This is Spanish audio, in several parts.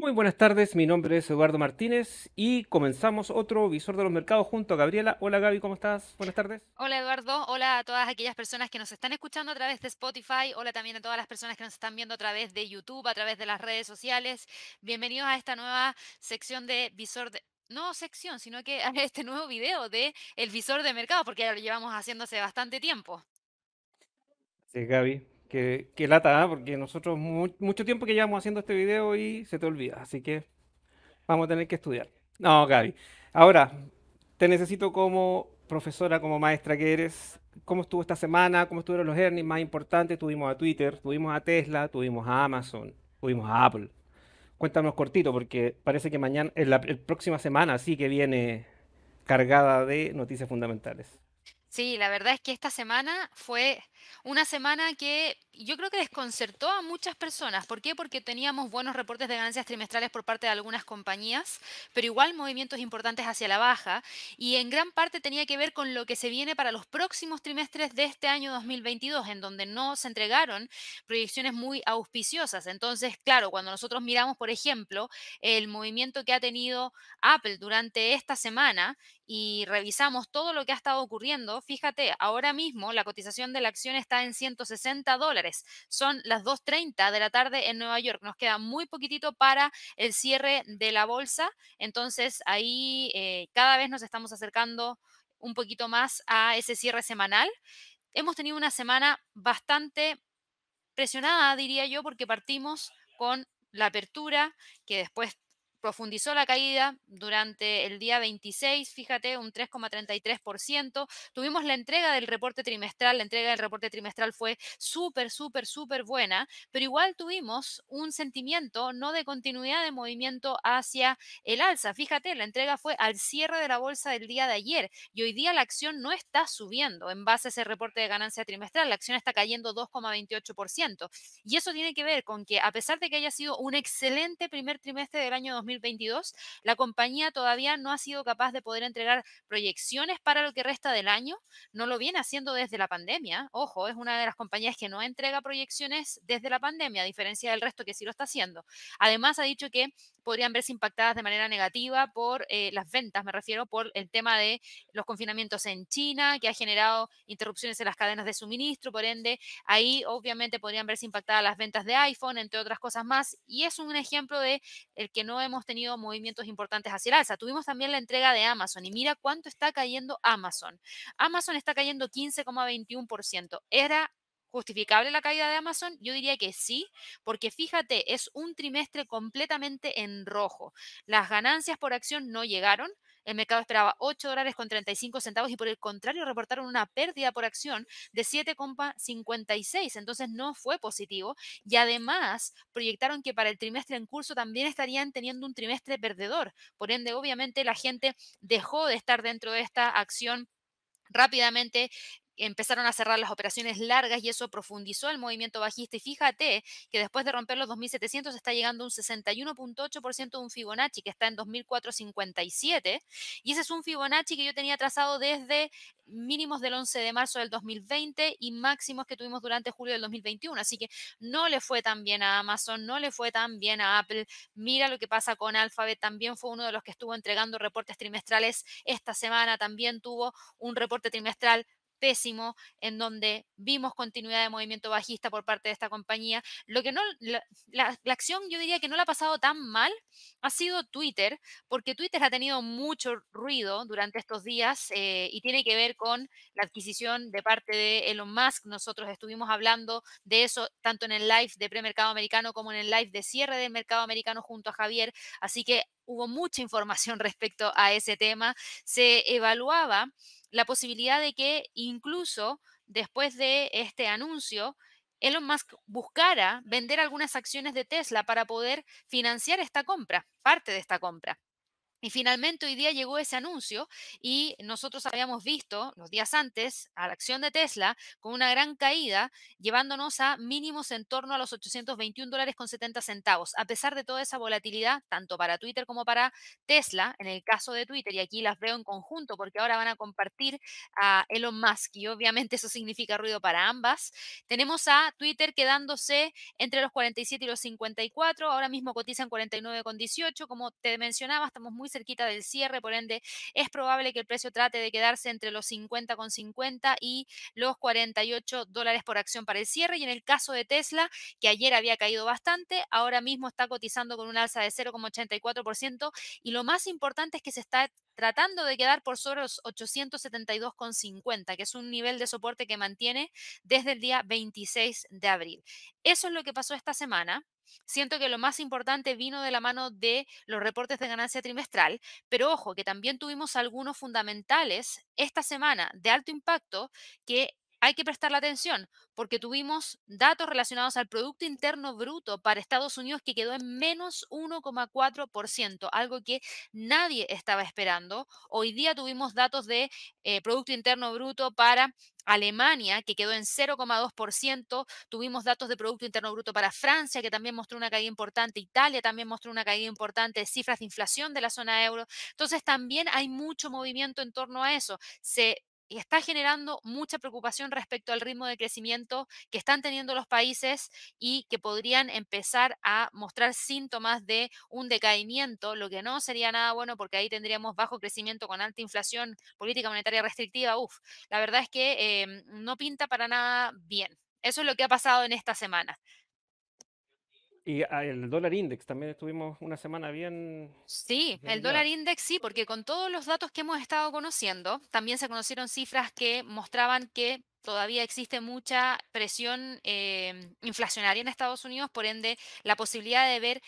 Muy buenas tardes, mi nombre es Eduardo Martínez y comenzamos otro Visor de los Mercados junto a Gabriela. Hola Gaby, ¿cómo estás? Buenas tardes. Hola Eduardo, hola a todas aquellas personas que nos están escuchando a través de Spotify, hola también a todas las personas que nos están viendo a través de YouTube, a través de las redes sociales. Bienvenidos a esta nueva sección de Visor de, no sección, sino que a este nuevo video de El Visor de Mercado, porque ya lo llevamos haciéndose hace bastante tiempo. Sí, Gaby, que, lata, ¿ah? porque nosotros mucho tiempo que llevamos haciendo este video y se te olvida, así que vamos a tener que estudiar. No, Gaby. Ahora, te necesito como profesora, como maestra que eres. ¿Cómo estuvo esta semana? ¿Cómo estuvieron los earnings más importantes? Tuvimos a Twitter, tuvimos a Tesla, tuvimos a Amazon, tuvimos a Apple. Cuéntanos cortito, porque parece que mañana, en la próxima semana sí que viene cargada de noticias fundamentales. Sí, la verdad es que esta semana fue una semana que yo creo que desconcertó a muchas personas. ¿Por qué? Porque teníamos buenos reportes de ganancias trimestrales por parte de algunas compañías, pero igual movimientos importantes hacia la baja y en gran parte tenía que ver con lo que se viene para los próximos trimestres de este año 2022, en donde no se entregaron proyecciones muy auspiciosas. Entonces, claro, cuando nosotros miramos, por ejemplo, el movimiento que ha tenido Apple durante esta semana y revisamos todo lo que ha estado ocurriendo, Fíjate, ahora mismo la cotización de la acción está en 160 dólares. Son las 2.30 de la tarde en Nueva York. Nos queda muy poquitito para el cierre de la bolsa. Entonces ahí eh, cada vez nos estamos acercando un poquito más a ese cierre semanal. Hemos tenido una semana bastante presionada, diría yo, porque partimos con la apertura, que después profundizó la caída durante el día 26, fíjate, un 3,33%. Tuvimos la entrega del reporte trimestral, la entrega del reporte trimestral fue súper, súper, súper buena, pero igual tuvimos un sentimiento no de continuidad de movimiento hacia el alza. Fíjate, la entrega fue al cierre de la bolsa del día de ayer y hoy día la acción no está subiendo en base a ese reporte de ganancia trimestral, la acción está cayendo 2,28%. Y eso tiene que ver con que a pesar de que haya sido un excelente primer trimestre del año 2022, la compañía todavía no ha sido capaz de poder entregar proyecciones para lo que resta del año. No lo viene haciendo desde la pandemia. Ojo, es una de las compañías que no entrega proyecciones desde la pandemia, a diferencia del resto que sí lo está haciendo. Además, ha dicho que podrían verse impactadas de manera negativa por eh, las ventas, me refiero por el tema de los confinamientos en China, que ha generado interrupciones en las cadenas de suministro, por ende, ahí obviamente podrían verse impactadas las ventas de iPhone, entre otras cosas más, y es un ejemplo de el que no hemos tenido movimientos importantes hacia el alza. Tuvimos también la entrega de Amazon y mira cuánto está cayendo Amazon. Amazon está cayendo 15,21%. Era ¿Justificable la caída de Amazon? Yo diría que sí, porque fíjate, es un trimestre completamente en rojo. Las ganancias por acción no llegaron, el mercado esperaba 8 dólares con 35 centavos y por el contrario reportaron una pérdida por acción de 7,56. Entonces no fue positivo y además proyectaron que para el trimestre en curso también estarían teniendo un trimestre perdedor. Por ende, obviamente la gente dejó de estar dentro de esta acción rápidamente empezaron a cerrar las operaciones largas y eso profundizó el movimiento bajista. Y fíjate que después de romper los 2.700 está llegando un 61.8% de un Fibonacci que está en 2.457. Y ese es un Fibonacci que yo tenía trazado desde mínimos del 11 de marzo del 2020 y máximos que tuvimos durante julio del 2021. Así que no le fue tan bien a Amazon, no le fue tan bien a Apple. Mira lo que pasa con Alphabet. También fue uno de los que estuvo entregando reportes trimestrales esta semana. También tuvo un reporte trimestral pésimo, en donde vimos continuidad de movimiento bajista por parte de esta compañía. Lo que no, la, acción yo diría que no la ha pasado tan mal ha sido Twitter, porque Twitter ha tenido mucho ruido durante estos días eh, y tiene que ver con la adquisición de parte de Elon Musk. Nosotros estuvimos hablando de eso tanto en el live de premercado americano como en el live de cierre del mercado americano junto a Javier, así que hubo mucha información respecto a ese tema, se evaluaba la posibilidad de que incluso después de este anuncio, Elon Musk buscara vender algunas acciones de Tesla para poder financiar esta compra, parte de esta compra. Y finalmente hoy día llegó ese anuncio y nosotros habíamos visto los días antes a la acción de Tesla con una gran caída, llevándonos a mínimos en torno a los 821 dólares con 70 centavos. A pesar de toda esa volatilidad, tanto para Twitter como para Tesla, en el caso de Twitter, y aquí las veo en conjunto porque ahora van a compartir a Elon Musk y obviamente eso significa ruido para ambas, tenemos a Twitter quedándose entre los 47 y los 54, ahora mismo cotizan 49 con 18, como te mencionaba, estamos muy cerquita del cierre, por ende es probable que el precio trate de quedarse entre los 50,50 y los 48 dólares por acción para el cierre. Y en el caso de Tesla, que ayer había caído bastante, ahora mismo está cotizando con un alza de 0,84% y lo más importante es que se está tratando de quedar por sobre los 872,50, que es un nivel de soporte que mantiene desde el día 26 de abril. Eso es lo que pasó esta semana. Siento que lo más importante vino de la mano de los reportes de ganancia trimestral, pero ojo, que también tuvimos algunos fundamentales esta semana de alto impacto que hay que prestar la atención porque tuvimos datos relacionados al Producto Interno Bruto para Estados Unidos que quedó en menos 1,4%, algo que nadie estaba esperando. Hoy día tuvimos datos de eh, Producto Interno Bruto para Alemania, que quedó en 0,2%. Tuvimos datos de Producto Interno Bruto para Francia, que también mostró una caída importante. Italia también mostró una caída importante. Cifras de inflación de la zona euro. Entonces, también hay mucho movimiento en torno a eso. Se y está generando mucha preocupación respecto al ritmo de crecimiento que están teniendo los países y que podrían empezar a mostrar síntomas de un decaimiento, lo que no sería nada bueno porque ahí tendríamos bajo crecimiento con alta inflación, política monetaria restrictiva, Uf, la verdad es que em, no pinta para nada bien. Eso es lo que ha pasado en esta semana. Y ah, el dólar index también estuvimos una semana bien. Sí, el dólar index sí, porque con todos los datos que hemos estado conociendo, también se conocieron cifras que mostraban que todavía existe mucha presión eh, inflacionaria en Estados Unidos, por ende, la posibilidad de ver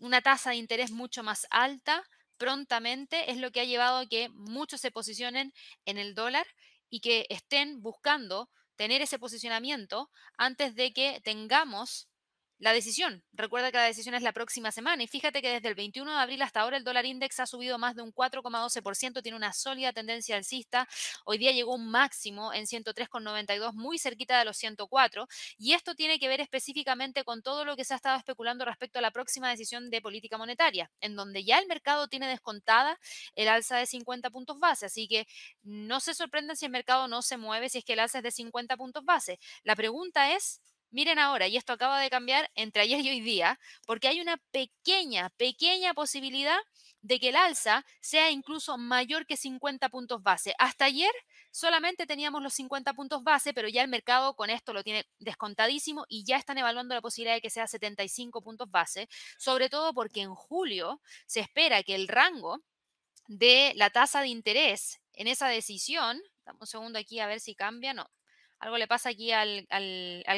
una tasa de interés mucho más alta prontamente es lo que ha llevado a que muchos se posicionen en el dólar y que estén buscando tener ese posicionamiento antes de que tengamos la decisión. Recuerda que la decisión es la próxima semana y fíjate que desde el 21 de abril hasta ahora el dólar index ha subido más de un 4,12%, tiene una sólida tendencia alcista. Hoy día llegó un máximo en 103,92, muy cerquita de los 104. Y esto tiene que ver específicamente con todo lo que se ha estado especulando respecto a la próxima decisión de política monetaria, en donde ya el mercado tiene descontada el alza de 50 puntos base. Así que no se sorprendan si el mercado no se mueve, si es que el alza es de 50 puntos base. La pregunta es Miren ahora, y esto acaba de cambiar entre ayer y hoy día, porque hay una pequeña, pequeña posibilidad de que el alza sea incluso mayor que 50 puntos base. Hasta ayer solamente teníamos los 50 puntos base, pero ya el mercado con esto lo tiene descontadísimo y ya están evaluando la posibilidad de que sea 75 puntos base, sobre todo porque en julio se espera que el rango de la tasa de interés en esa decisión, dame un segundo aquí a ver si cambia, no, algo le pasa aquí al,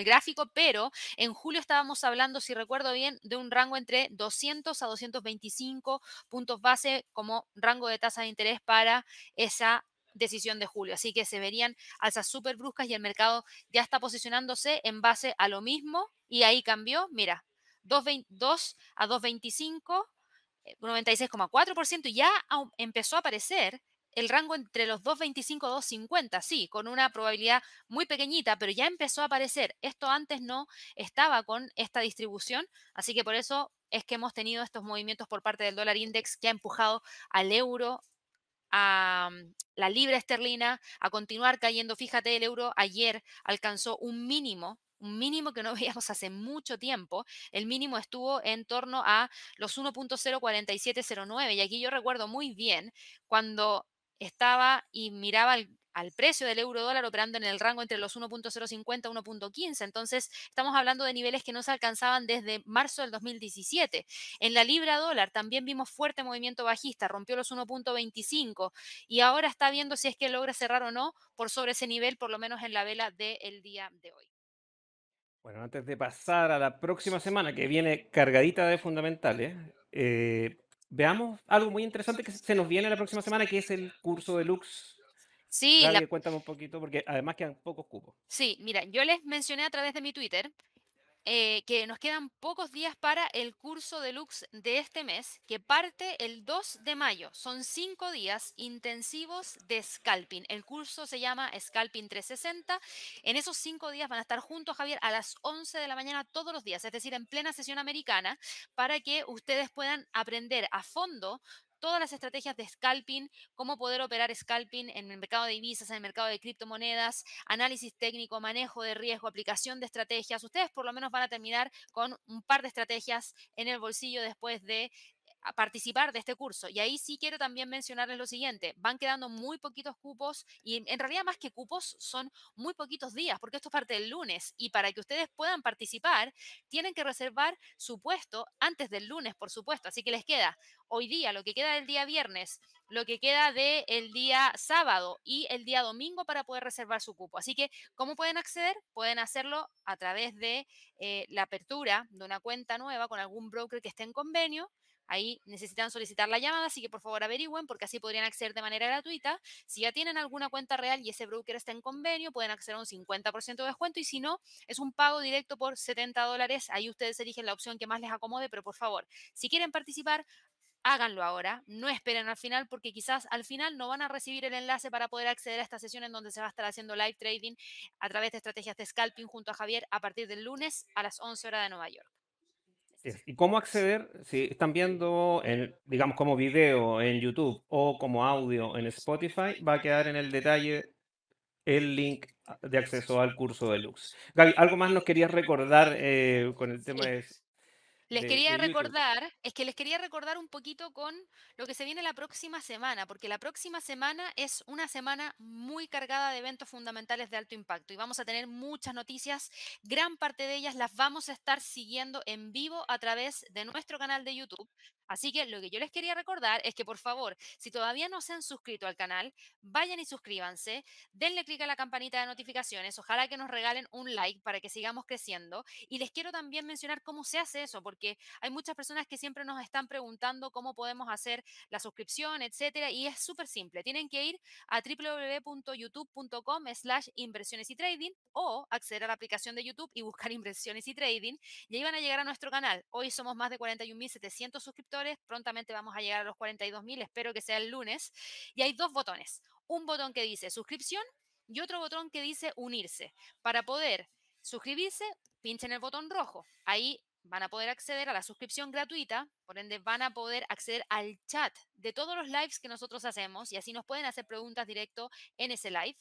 gráfico, pero en julio estábamos hablando, si recuerdo bien, de un rango entre 200 a 225 puntos base como rango de tasa de interés para esa decisión de julio. Así que se verían alzas súper bruscas y el mercado ya está posicionándose en base a lo mismo y ahí cambió, mira, 2 a 2.25, 96,4% eh, y ya empezó a aparecer el rango entre los 2.25 y 2.50, sí, con una probabilidad muy pequeñita, pero ya empezó a aparecer. Esto antes no estaba con esta distribución, así que por eso es que hemos tenido estos movimientos por parte del dólar index que ha empujado al euro a mm, la libra esterlina a continuar cayendo. Fíjate, el euro ayer alcanzó un mínimo un mínimo que no veíamos hace mucho tiempo. El mínimo estuvo en torno a los 1.04709 y aquí yo recuerdo muy bien cuando estaba y miraba al, precio del euro dólar operando en el rango entre los 1.050 y 1.15. Entonces, estamos hablando de niveles que no se alcanzaban desde marzo del 2017. En la libra dólar también vimos fuerte movimiento bajista, rompió los 1.25 y ahora está viendo si es que logra cerrar o no por sobre ese nivel, por lo menos en la vela del día de hoy. Bueno, antes de pasar a la próxima semana, que viene cargadita de fundamentales, eh, veamos algo muy interesante que se nos viene la próxima semana, que es el curso de Lux. Sí, la... cuéntame un poquito, porque además quedan pocos cupos. Sí, mira, yo les mencioné a través de mi Twitter eh, que nos quedan pocos días para el curso deluxe de este mes, que parte el 2 de mayo. Son cinco días intensivos de scalping. El curso se llama Scalping 360. En esos cinco días van a estar juntos, Javier, a las 11 de la mañana todos los días, es decir, en plena sesión americana, para que ustedes puedan aprender a fondo todas las estrategias de scalping, cómo poder operar scalping en el mercado de divisas, en el mercado de criptomonedas, análisis técnico, manejo de riesgo, aplicación de estrategias. Ustedes por lo menos van a terminar con un par de estrategias en el bolsillo después de participar de este curso. Y ahí sí quiero también mencionarles lo siguiente, van quedando muy poquitos cupos y en realidad más que cupos son muy poquitos días, porque esto es parte del lunes y para que ustedes puedan participar tienen que reservar su puesto antes del lunes, por supuesto. Así que les queda hoy día, lo que queda del día viernes, lo que queda del día sábado y el día domingo para poder reservar su cupo. Así que, ¿cómo pueden acceder? Pueden hacerlo a través de eh, la apertura de una cuenta nueva con algún broker que esté en convenio Ahí necesitan solicitar la llamada, así que por favor averigüen porque así podrían acceder de manera gratuita. Si ya tienen alguna cuenta real y ese broker está en convenio, pueden acceder a un 50% de descuento y si no, es un pago directo por 70 dólares. Ahí ustedes eligen la opción que más les acomode, pero por favor, si quieren participar, háganlo ahora, no esperen al final porque quizás al final no van a recibir el enlace para poder acceder a esta sesión en donde se va a estar haciendo live trading a través de estrategias de scalping junto a Javier a partir del lunes a las 11 horas de Nueva York. ¿Y cómo acceder si están viendo, el, digamos, como video en YouTube o como audio en Spotify? Va a quedar en el detalle el link de acceso al curso de Lux. Gaby, algo más nos querías recordar eh, con el tema de les quería recordar, es que les quería recordar un poquito con lo que se viene la próxima semana, porque la próxima semana es una semana muy cargada de eventos fundamentales de alto impacto y vamos a tener muchas noticias, gran parte de ellas las vamos a estar siguiendo en vivo a través de nuestro canal de YouTube. Así que lo que yo les quería recordar es que por favor, si todavía no se han suscrito al canal, vayan y suscríbanse, denle clic a la campanita de notificaciones, ojalá que nos regalen un like para que sigamos creciendo. Y les quiero también mencionar cómo se hace eso, porque hay muchas personas que siempre nos están preguntando cómo podemos hacer la suscripción, etcétera, y es súper simple. Tienen que ir a www.youtube.com slash inversiones y trading o acceder a la aplicación de YouTube y buscar inversiones y trading y ahí van a llegar a nuestro canal. Hoy somos más de 41.700 suscriptores prontamente vamos a llegar a los 42.000, espero que sea el lunes, y hay dos botones, un botón que dice suscripción y otro botón que dice unirse. Para poder suscribirse, pinchen el botón rojo, ahí van a poder acceder a la suscripción gratuita, por ende van a poder acceder al chat de todos los lives que nosotros hacemos y así nos pueden hacer preguntas directo en ese live.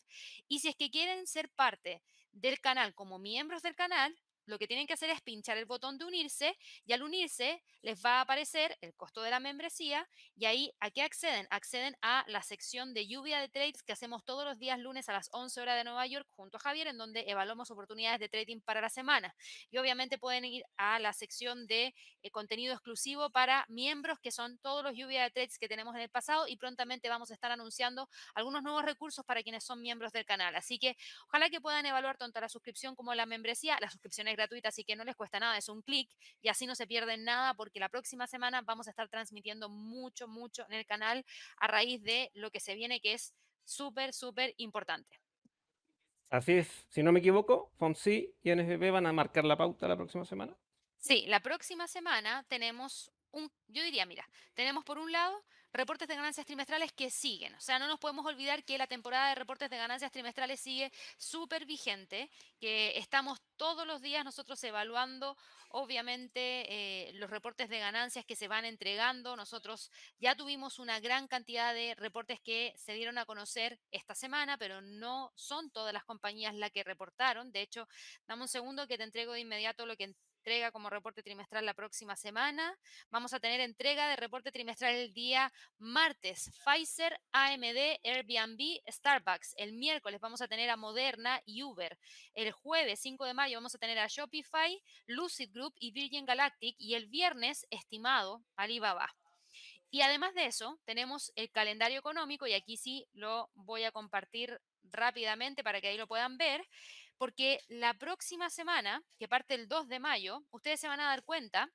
Y si es que quieren ser parte del canal como miembros del canal, lo que tienen que hacer es pinchar el botón de unirse y al unirse les va a aparecer el costo de la membresía y ahí a qué acceden? Acceden a la sección de lluvia de trades que hacemos todos los días lunes a las 11 horas de Nueva York junto a Javier en donde evaluamos oportunidades de trading para la semana. Y obviamente pueden ir a la sección de eh, contenido exclusivo para miembros que son todos los lluvia de trades que tenemos en el pasado y prontamente vamos a estar anunciando algunos nuevos recursos para quienes son miembros del canal. Así que ojalá que puedan evaluar tanto la suscripción como la membresía. La suscripción gratuita, así que no les cuesta nada, es un clic y así no se pierden nada porque la próxima semana vamos a estar transmitiendo mucho, mucho en el canal a raíz de lo que se viene que es súper, súper importante. Así es, si no me equivoco, Fonsi y NFP van a marcar la pauta la próxima semana. Sí, la próxima semana tenemos un, yo diría, mira, tenemos por un lado reportes de ganancias trimestrales que siguen. O sea, no nos podemos olvidar que la temporada de reportes de ganancias trimestrales sigue súper vigente, que estamos todos los días nosotros evaluando, obviamente, eh, los reportes de ganancias que se van entregando. Nosotros ya tuvimos una gran cantidad de reportes que se dieron a conocer esta semana, pero no son todas las compañías las que reportaron. De hecho, dame un segundo que te entrego de inmediato lo que entrega como reporte trimestral la próxima semana. Vamos a tener entrega de reporte trimestral el día martes. Pfizer, AMD, Airbnb, Starbucks. El miércoles vamos a tener a Moderna y Uber. El jueves 5 de mayo vamos a tener a Shopify, Lucid Group y Virgin Galactic. Y el viernes, estimado, Alibaba. Y además de eso, tenemos el calendario económico y aquí sí lo voy a compartir rápidamente para que ahí lo puedan ver porque la próxima semana, que parte el 2 de mayo, ustedes se van a dar cuenta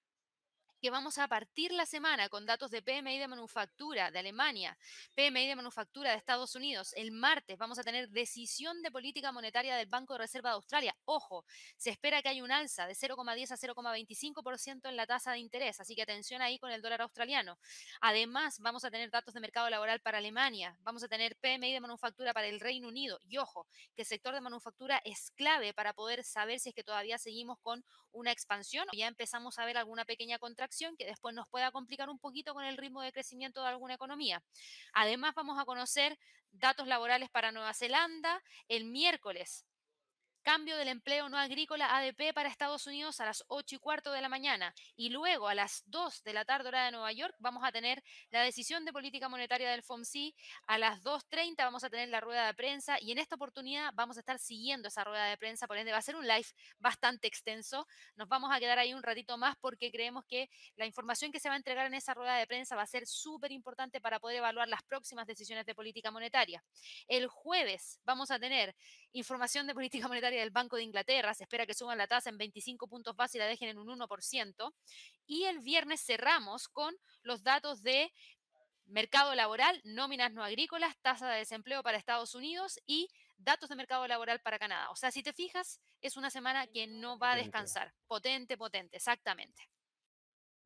que vamos a partir la semana con datos de PMI de manufactura de Alemania, PMI de manufactura de Estados Unidos. El martes vamos a tener decisión de política monetaria del Banco de Reserva de Australia. Ojo, se espera que haya un alza de 0,10 a 0,25% en la tasa de interés, así que atención ahí con el dólar australiano. Además, vamos a tener datos de mercado laboral para Alemania, vamos a tener PMI de manufactura para el Reino Unido y ojo, que el sector de manufactura es clave para poder saber si es que todavía seguimos con una expansión o ya empezamos a ver alguna pequeña contracción que después nos pueda complicar un poquito con el ritmo de crecimiento de alguna economía. Además, vamos a conocer datos laborales para Nueva Zelanda. El miércoles Cambio del empleo no agrícola ADP para Estados Unidos a las 8 y cuarto de la mañana y luego a las 2 de la tarde hora de Nueva York vamos a tener la decisión de política monetaria del FOMC, a las 2.30 vamos a tener la rueda de prensa y en esta oportunidad vamos a estar siguiendo esa rueda de prensa, por ende va a ser un live bastante extenso, nos vamos a quedar ahí un ratito más porque creemos que la información que se va a entregar en esa rueda de prensa va a ser súper importante para poder evaluar las próximas decisiones de política monetaria. El jueves vamos a tener información de política monetaria del Banco de Inglaterra. Se espera que suban la tasa en 25 puntos base y la dejen en un 1%. Y el viernes cerramos con los datos de mercado laboral, nóminas no agrícolas, tasa de desempleo para Estados Unidos y datos de mercado laboral para Canadá. O sea, si te fijas, es una semana que no va a descansar. Potente, potente, exactamente.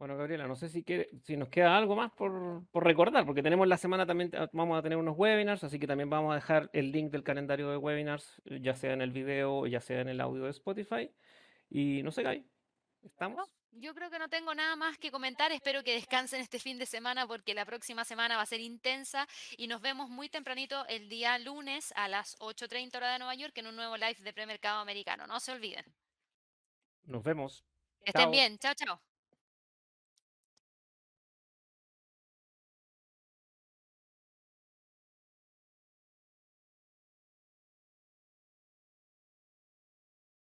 Bueno, Gabriela, no sé si, si nos queda algo más por, recordar, porque tenemos la semana también, ah, vamos a tener unos webinars, así que también vamos a dejar el link del calendario de webinars, eh, ya sea en el video, ya sea en el audio de Spotify. Y no sé, Gaby, ¿estamos? yo creo que no tengo nada más que comentar. Espero que descansen este fin de semana porque la próxima semana va a ser intensa y nos vemos muy tempranito el día lunes a las 8.30 hora de Nueva York en un nuevo live de premercado americano. No se olviden. Nos vemos. estén bien. Chao, chao.